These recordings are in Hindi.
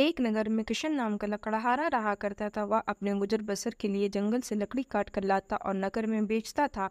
एक नगर में किशन नाम का लकड़हारा रहा करता था वह अपने गुजर बसर के लिए जंगल से लकड़ी काट कर लाता और नगर में बेचता था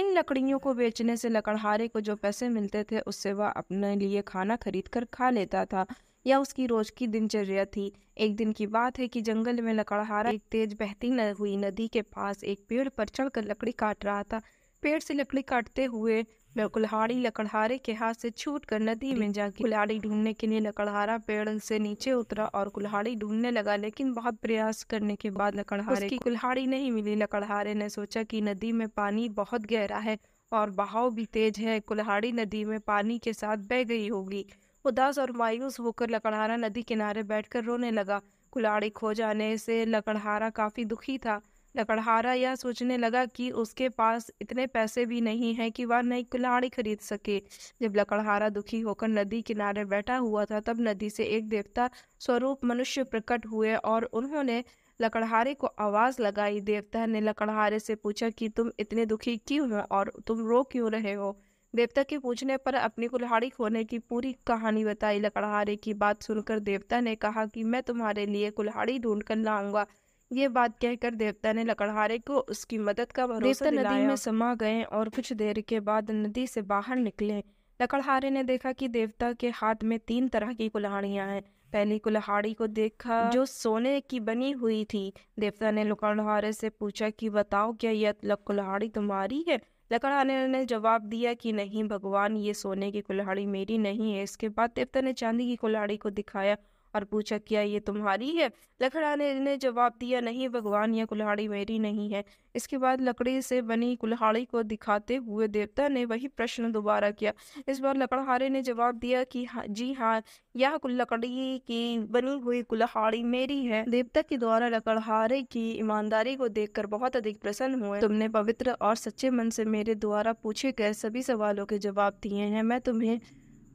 इन लकड़ियों को बेचने से लकड़हारे को जो पैसे मिलते थे उससे वह अपने लिए खाना खरीद कर खा लेता था यह उसकी रोज की दिनचर्या थी एक दिन की बात है कि जंगल में लकड़हारा एक तेज बहती हुई नदी के पास एक पेड़ पर चढ़कर लकड़ी काट रहा था पेड़ से लकड़ी काटते हुए वह कुल्हाड़ी लकड़हारे के हाथ से छूट कर नदी में जा कुल्हाड़ी ढूंढने के लिए लकड़हारा पेड़ से नीचे उतरा और कुल्हाड़ी ढूंढने लगा लेकिन बहुत प्रयास करने के बाद लकड़हारे की कुल्हाड़ी नहीं मिली लकड़हारे ने सोचा कि नदी में पानी बहुत गहरा है और बहाव भी तेज है कुल्हाड़ी नदी में पानी के साथ बह गई होगी उदास और मायूस होकर लकड़हारा नदी किनारे बैठकर रोने लगा कुल्हाड़ी खो जाने से लकड़हारा काफी दुखी था लकड़हारा यह सोचने लगा कि उसके पास इतने पैसे भी नहीं हैं कि वह नई कुल्हाड़ी खरीद सके जब लकड़हारा दुखी होकर नदी किनारे बैठा हुआ था तब नदी से एक देवता स्वरूप मनुष्य प्रकट हुए और उन्होंने लकड़हारे को आवाज लगाई देवता ने लकड़हारे से पूछा कि तुम इतने दुखी क्यों हो और तुम रो क्यों रहे हो देवता के पूछने पर अपनी कुल्हाड़ी खोने की पूरी कहानी बताई लकड़हारे की बात सुनकर देवता ने कहा कि मैं तुम्हारे लिए कुल्हाड़ी ढूंढ कर लाऊंगा ये बात कहकर देवता ने लकड़हारे को उसकी मदद का भरोसा देवता नदी में समा गए और कुछ देर के बाद नदी से बाहर निकले लकड़हारे ने देखा कि देवता के हाथ में तीन तरह की कुल्हाड़ियां हैं पहली कुल्हाड़ी को देखा जो सोने की बनी हुई थी देवता ने लकड़हारे से पूछा कि बताओ क्या यह कुल्हाड़ी तुम्हारी है लकड़हारे ने जवाब दिया कि नहीं भगवान ये सोने की कुल्हाड़ी मेरी नहीं है इसके बाद देवता ने चांदी की कुल्हाड़ी को दिखाया और पूछा क्या ये तुम्हारी है लकड़ाने ने, जवाब दिया नहीं भगवान यह कुल्हाड़ी मेरी नहीं है इसके बाद लकड़ी से बनी कुल्हाड़ी को दिखाते हुए देवता ने वही प्रश्न दोबारा किया इस बार लकड़हारे ने जवाब दिया कि हा, जी हाँ यह लकड़ी की बनी हुई कुल्हाड़ी मेरी है देवता के द्वारा लकड़हारे की ईमानदारी को देखकर बहुत अधिक प्रसन्न हुए तुमने पवित्र और सच्चे मन से मेरे द्वारा पूछे गए सभी सवालों के जवाब दिए हैं मैं तुम्हें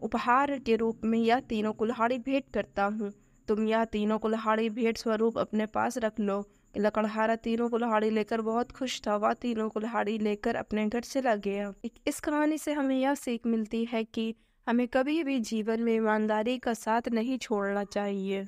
उपहार के रूप में यह तीनों कुल्हाड़ी भेंट करता हूँ तुम यह तीनों कुल्हाड़ी भेंट स्वरूप अपने पास रख लो लकड़हारा तीनों कुल्हाड़ी लेकर बहुत खुश था वह तीनों कुल्हाड़ी लेकर अपने घर चला गया इस कहानी से हमें यह सीख मिलती है कि हमें कभी भी जीवन में ईमानदारी का साथ नहीं छोड़ना चाहिए